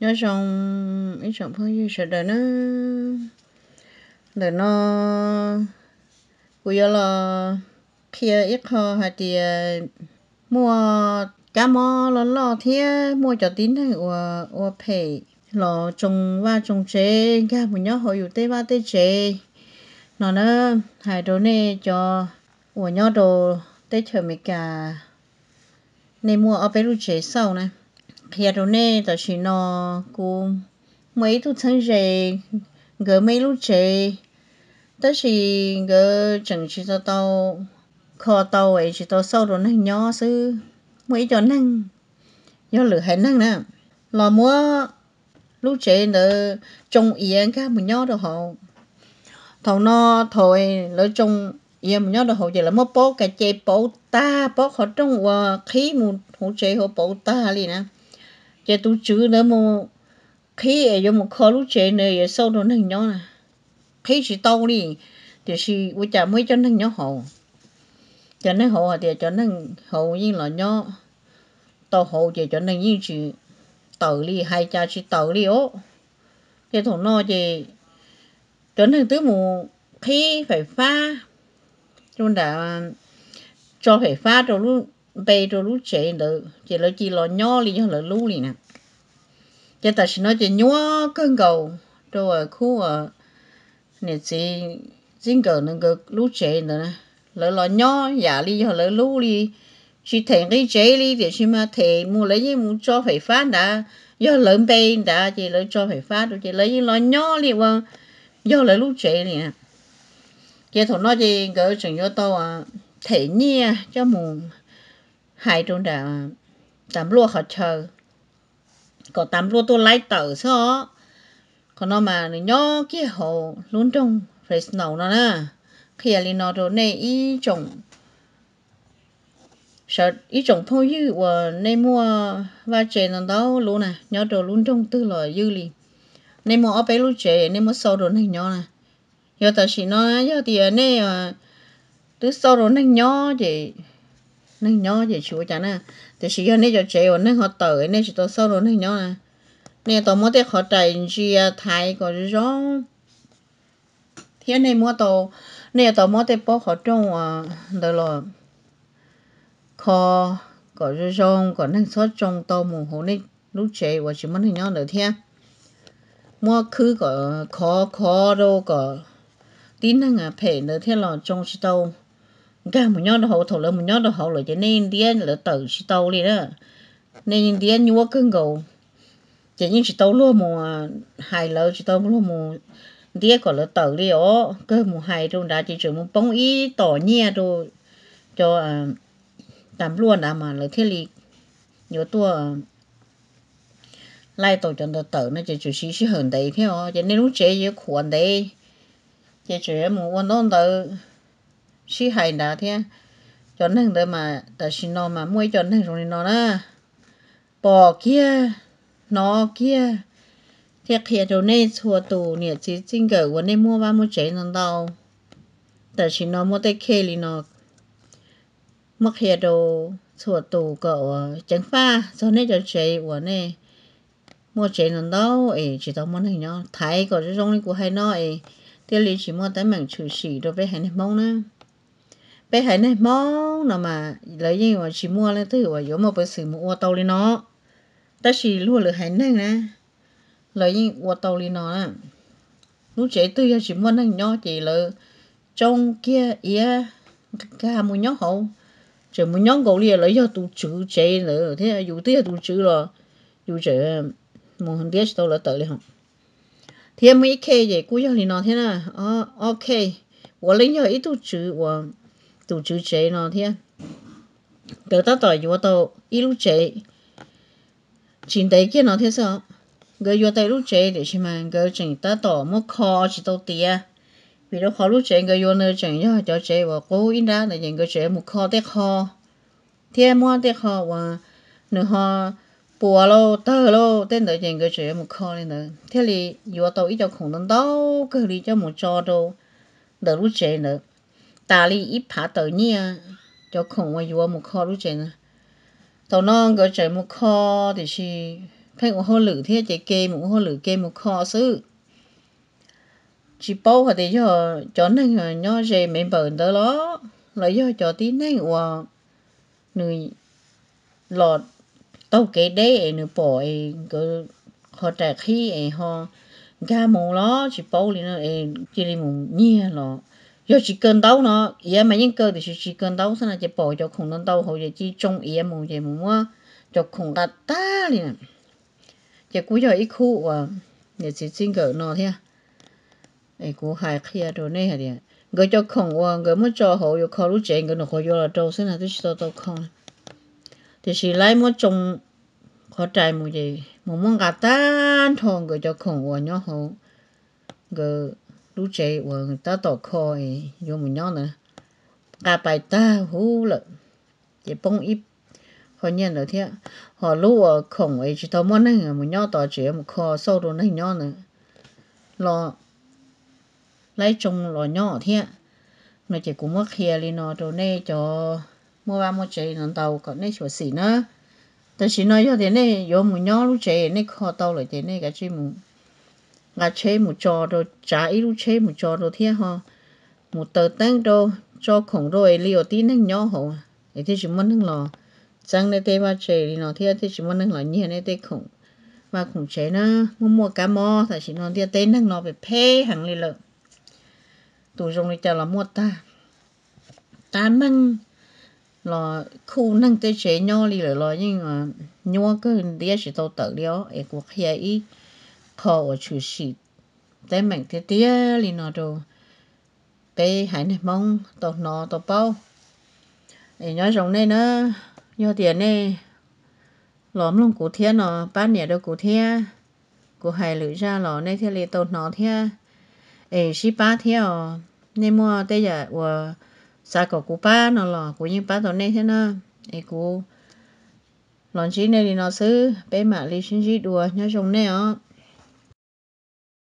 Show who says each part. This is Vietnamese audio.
Speaker 1: nhớ xong ít xong phải gì sợ đời nó đời nó bây giờ là kia ít kho hay thì à, mua cá mò lớn lò thế mua cho tín này của của phải lò trồng và trồng chế cái mình nhớ họ อยู่ tây ba tây chế nó nó hai đồ này cho của nhớ đồ tây chờ mấy cả nên mua ở bên lưu chế sau này hiện rồi nè đó chỉ nó cô mấy tu thân rể gỡ mấy lúc chế đó chỉ gỡ chẳng chỉ cho tao kho tao ấy chỉ tao sâu rồi nên nhỏ sư mấy cho năng nhỏ lửa hết năng nè lò mua lúc chế nữa trong yên cả một nhỏ đồ hậu thầu nó thôi lỡ trong yên một nhỏ đồ hậu chỉ là mất bố cái chế bố ta bố họ trong và khí mù hỗ chế họ bố ta liền nè giờ tôi chữ nữa mà khi ấy giờ một khó lúc chế này giờ sau đó thành nhau nè khi chỉ tao đi thì chỉ u chả mới cho thành nhau hậu cho nên hậu thì cho nên hậu như là nhau tao hậu thì cho nên như chỉ tàu đi hai cha chỉ tàu đi ô cái thằng nó thì cho nên tứ mù khi phải pha chúng đã cho phải pha rồi luôn bê rồi lú chế được chỉ là chỉ lo nhó li cho lỡ lú li nè chỉ ta chỉ nói chỉ nhó cơn cầu rồi khu ở nè chỉ riêng cầu nó cái lú chế nữa lỡ lo nhó giả li cho lỡ lú li chỉ thành cái chế li để chỉ mà thì mua lấy cái mua cho phải phát đã do lỡ bê đã chỉ lỡ cho phải phát rồi chỉ lỡ cái lo nhó li qua do lỡ lú chế li nè chỉ thằng nói chỉ cái chuyện cho tao à thể nhia cho mùng hai trong đó tám lúa họ chờ có tám lúa tôi lấy tờ sao còn nó mà nhớ kia hồ luôn trong phải snow nó nè khi là nó rồi này ý trồng sợ ý trồng thôi chứ và nên mua và chè nó đâu luôn nè nhớ đồ luôn trong tư là dư li, nên mua ở bé luôn chè nên mua sau rồi này nhớ nè giờ ta chỉ nói giờ thì à, à, này tứ sau rồi này nhớ chị nên nhớ gì chú chả na, thì chỉ cho nên cho chế ổn nên họ tới nên chỉ à, tôi sau à, rồi nên nhớ nè nên tôi mới thấy họ chạy chỉ thay có rõ thế nên mua tàu nên tôi mới thấy bỏ họ trong à đó là khó có rõ có nên số trong tàu mù hồ nên lúc chế và chỉ muốn nên nhớ được thế mua cứ có khó khó đâu có tin năng à phải nữa thế là trong tàu ga mu nhau đó hậu thầu là mu nhau đó hậu là cho nên điên là tự chỉ tàu đi đó nên điên như cưng cầu, chỉ những chỉ tàu luôn mùa hai lỡ chỉ tàu luôn mùa điên còn là tự đi ó cứ mùa hai trong đã chỉ chữ mùa bóng ý tỏ nhẹ rồi cho à, tạm luôn đã mà là thiết lì nhiều tua à, lai tổ chân tờ tờ nó chỉ chủ xí sĩ hơn đấy theo cho nên lúc chơi yếu khuẩn đấy chỉ chủ mùa quân đông tờ she hay đã thế cho nên để mà ta xin nó mà mua cho nên rồi nó đó bò kia nó kia thiệt kia rồi nên thua tu nè chỉ chính cái của nên mua ba mua chế nó đâu ta xin nó mua tới kia li nó mất kia đồ thua tu cỡ chẳng pha cho nên cho chế của nên mua chế nó đâu ấy chỉ tao muốn hình nó thấy có cái rong này của hay nó ấy tiêu lý chỉ mua tới mảng chữ xỉ đối với hành mông nữa bé hãy này mó nó mà lấy gì mà chỉ mua lên tới rồi giống mà bởi sự mua tàu lên nó ta chỉ luôn là hãy này nè lấy gì mua tàu lên nó à lúc chế tôi chỉ mua năng nhỏ chỉ là trong kia ia cả mua nhỏ hậu chỉ mua nhỏ gấu liền lấy cho tụ chữ chế nữa thế dù tiếc tụ chữ rồi dù chỉ mua hàng tiếc tàu là tới liền không thì em mới kê vậy cú cho liền nó thế nào ờ, ok 我另有一度值我。tụ chú chế nó thế cỡ tao tỏi vô tao ít lúc chế chính đấy kia nó thế sao người vô tay lúc chế để xem mà gỡ chỉnh tao tỏ mua kho chỉ tao tía vì nó khó lúc chế người vô nơi chỉnh cho cho chế và cố in ra để nhận gỡ chế mua kho tết kho, thế mua tết kho, và nửa họ bùa lô tơ lô tên đợi nhận gỡ chế một khó lên nữa thế thì vô tao ít cho khủng tông đâu cái gì cho một cho đâu đợi lúc chế nữa tao ít phá cho phải lửa lửa kê, kê 打理一爬到你啊，就恐我有木考虑着。到那个这木考的是，配我好聊天，这给木好聊给木考是。chỉ bảo họ để cho cho nên họ nhớ gì mình bận đó đó lấy cho cho tí này và người lọt tàu kế đấy nửa bỏ cái họ trả khi họ ga mù đó chỉ bảo liền là chỉ là mù nhẹ lọ 有时跟到呢，也没人跟的是时跟到上来就抱着空能到后就去种也木也木啊，就空个大哩呢，就估着一哭啊，也是真个孬天，哎，估还开着那下的，我就空啊，我没做好又考虑钱，我那好有了周身还都是到到空，就是来么种，好在木就木木个单趟我就空啊，然后我。lúc chạy và người ta tỏ khôi vô mình nhau nữa à bài ta hú lợ để bông ít họ nhận được thế họ lúc ở khổng ấy chỉ tao muốn này mình nhau tỏ chỉ một kho sâu đồ này nhau nữa lo lấy chung lo nhau thế nó chỉ cũng mất kia đi nó đồ này cho mua ba mua chạy nó tàu còn này chỗ xỉ nữa tôi chỉ nói cho thế này vô mình nhau lúc chạy này kho tàu lại thế này cái gì mình là chế một cho rồi trả ít lúc chế một cho rồi thế ha một tờ tăng đồ cho khổng rồi liều tí năng nhỏ hổ thì thế chỉ muốn năng lò chẳng nên tê ba chế thì nó thế thế chỉ muốn năng lò như thế tê khổng và khổng chế nó mua mua cá mò tại chỉ nó tê tê năng nó bị phê hàng lì lợn tù dùng thì chào là mua ta ta măng là khu năng tê chế nhỏ lì lợn lò nhưng mà nhua cứ tê chỉ tàu tự đó ấy cuộc kia ý khổ chú sĩ tế mạnh thế tía li nó đồ bé hãy nè mong tàu nó tàu bao để nhớ rồng này nữa nhớ tiền này lõm lòng cụ thiên nọ, ba nè đâu cụ thiên cụ hài lưỡi ra lò này thế li tàu nó thiên ê xí ba thiên ờ nên mua tây giờ ờ sa cổ cụ ba nọ lò cụ như ba tàu này thế nữa ê cụ lon chi này thì nó xứ bé mạ lì xin chi đùa nhớ rồng này ọ